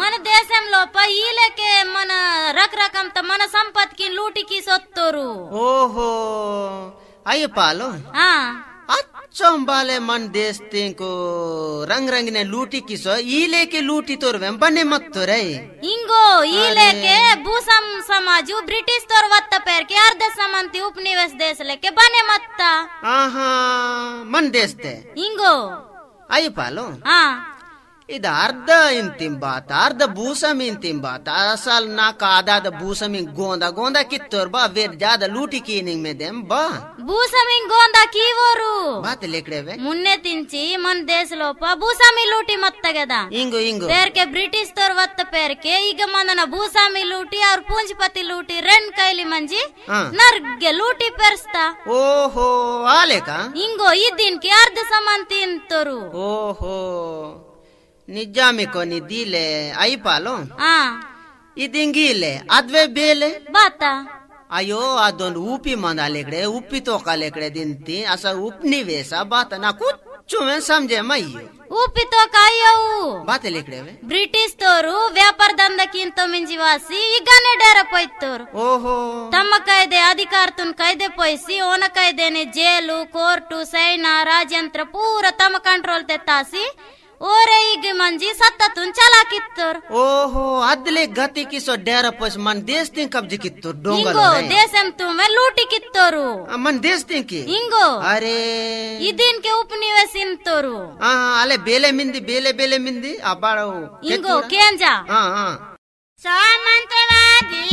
మన దేశంలో ఈలకే మన రకరకంత మన సంపత్కి లూటికి సొత్తురు ఓహో అయ్యో పాలు చంబాले मन देश को रंग रंग ने लूटी किसो ई लेके लूटी तोर वेम बने मत तो रे इंगो ई लेके भूसम समाजू ब्रिटिश तोर वत्त पैर के अर्ध समंती उपनिवेश देश लेके बने मत ता आहा मन देश ते इंगो पालो ಇದು ಇದಾರ್ಧ ಅರ್ಧ ಭೂಸಮಿ ಇಂತಿಂಬಾತ ಅಸಲ್ ನಾ ಕಾದಾದ ಭೂಸಮಿ ಗೋಂದ ಗೋಂದ ಕಿತ್ತೋರ್ ಬಾ ವೇದ ಜಾದ ಲೂಟಿ ನಿಂಗ್ ಮೇದೆಂ ಬಾ భూసమి ಗೋಂದ కీవోరు ಬಾತ್ ಲೇಕಡೆವೆ ಇಂಗು ಇಂಗು ಬ್ರಿಟಿಷ್ ತೋರ್ ಪೇರ್ಕೆ ಈಗ ಮನನ ಭೂಸಾಮಿ ಲೂಟಿ ಅವ್ರ ಓಹೋ ಆಲೇಕ ಇಂಗೋ ಈ ದಿನ್ಕೆ ಅರ್ಧ ಸಮಾನ ತಿಂತರು ಓಹೋ Nijami koni dile aipalo. Ah. Idingile adve bele. Bata. అయ్యో ಅದೊಂದು ಉಪ್ಪಿ ಮಂದಾಲೆಕಡೆ ಉಪ್ಪಿ ತೋಕಾಲೆಕಡೆ ದಿಂತಿ ಅಸ ಉಪನಿವೇಶ ಬಾತ ನಾ ಕುಚ್ಚುವೆ ಸಂಜೆ ಮಯ್ಯು ಉಪ್ಪಿ ತೋಕಾಯವು ಬಾತಲೆಕಡೆ ಬ್ರಿಟಿಷ್ ತೋರು ವ್ಯಾಪಾರ ದಂಧಕ್ಕಿಂತ ಮಿಂಜಿ ವಾಸಿ ಈಗನೇ ಡೇರಪ್ಪೋಯ್ತೋರು ಓಹೋ ತಮ್ಮ ಕಾಯ್ದೆ ಅಧಿಕಾರತನ್ ಕಾಯ್ದೆ ಪೋಯಿಸಿ ಓನ ಕಾಯ್ದೆನೆ ಜೈಲು ಕೋರ್ಟು ಸೈನಾ ರಾಜ್ಯಂತ್ರ ಪೂರ ತಮ್ಮ ಕಂಟ್ರೋಲ್ ತೆತ್ತಾಸಿ ಓರೈಗೆ ಮಂಜಿ ಸತ್ತ ತುನ್ ಚಲಾಕಿತ್ತುರ್ ಓಹೋ ಅದ್ಲೆ ಗತಿ ಕಿಸೋ ಡೇರ ಪೋಸ್ ಮನ್ ದೇಶ ತಿಂ ಕಬ್ಜಿ ಕಿತ್ತುರ್ ಡೋಂಗಲ್ ಇಂಗೋ ದೇಶಂ ತುಮೆ ಲೂಟಿ ಕಿತ್ತೋರು ಮನ್ ದೇಶ ತಿಂ ಕಿ ಇಂಗೋ ಅರೆ ಇದಿನ್ ಕೆ ಉಪನಿವೇಶ ಇಂತೋರು ಹಾ ಅಲೆ ಬೇಲೆ ಮಿಂದಿ ಬೇಲೆ ಬೇಲೆ ಮಿಂದಿ ಅಬ್ಬಾಡೋ ಇಂಗೋ ಕೇಂಜಾ ಹಾ ಹಾ ಸಾಮಂತವಾದಿ